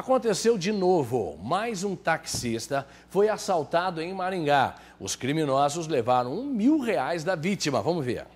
Aconteceu de novo. Mais um taxista foi assaltado em Maringá. Os criminosos levaram um mil reais da vítima. Vamos ver.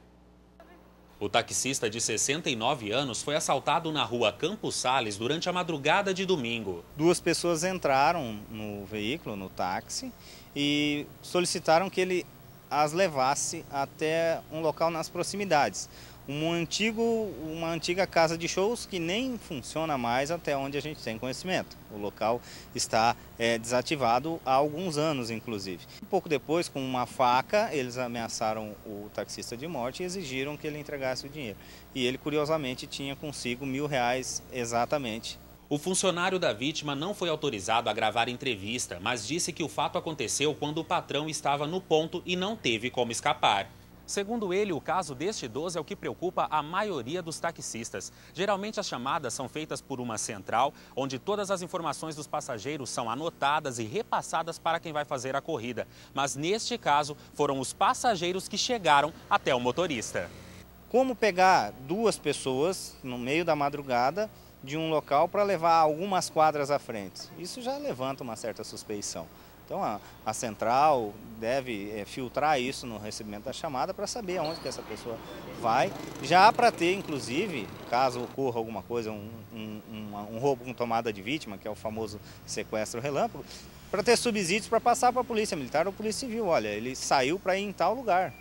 O taxista de 69 anos foi assaltado na rua Campos Sales durante a madrugada de domingo. Duas pessoas entraram no veículo, no táxi, e solicitaram que ele as levasse até um local nas proximidades. Um antigo, uma antiga casa de shows que nem funciona mais até onde a gente tem conhecimento. O local está é, desativado há alguns anos, inclusive. Um pouco depois, com uma faca, eles ameaçaram o taxista de morte e exigiram que ele entregasse o dinheiro. E ele, curiosamente, tinha consigo mil reais exatamente o funcionário da vítima não foi autorizado a gravar entrevista, mas disse que o fato aconteceu quando o patrão estava no ponto e não teve como escapar. Segundo ele, o caso deste idoso é o que preocupa a maioria dos taxistas. Geralmente as chamadas são feitas por uma central, onde todas as informações dos passageiros são anotadas e repassadas para quem vai fazer a corrida. Mas neste caso, foram os passageiros que chegaram até o motorista. Como pegar duas pessoas no meio da madrugada de um local para levar algumas quadras à frente. Isso já levanta uma certa suspeição. Então a, a central deve é, filtrar isso no recebimento da chamada para saber aonde que essa pessoa vai, já para ter, inclusive, caso ocorra alguma coisa, um, um, um, um roubo com tomada de vítima, que é o famoso sequestro relâmpago, para ter subsídios para passar para a polícia militar ou polícia civil. Olha, ele saiu para ir em tal lugar.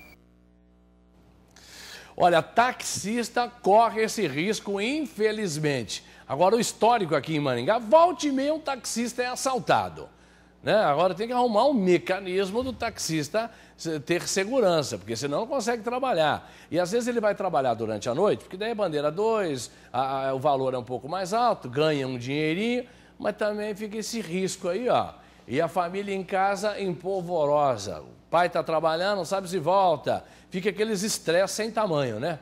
Olha, taxista corre esse risco, infelizmente. Agora, o histórico aqui em Maringá, volte e meia um taxista é assaltado. Né? Agora tem que arrumar um mecanismo do taxista ter segurança, porque senão não consegue trabalhar. E às vezes ele vai trabalhar durante a noite, porque daí é bandeira 2, o valor é um pouco mais alto, ganha um dinheirinho, mas também fica esse risco aí, ó. E a família em casa empolvorosa, O pai está trabalhando, não sabe se volta. Fica aqueles estresse sem tamanho, né?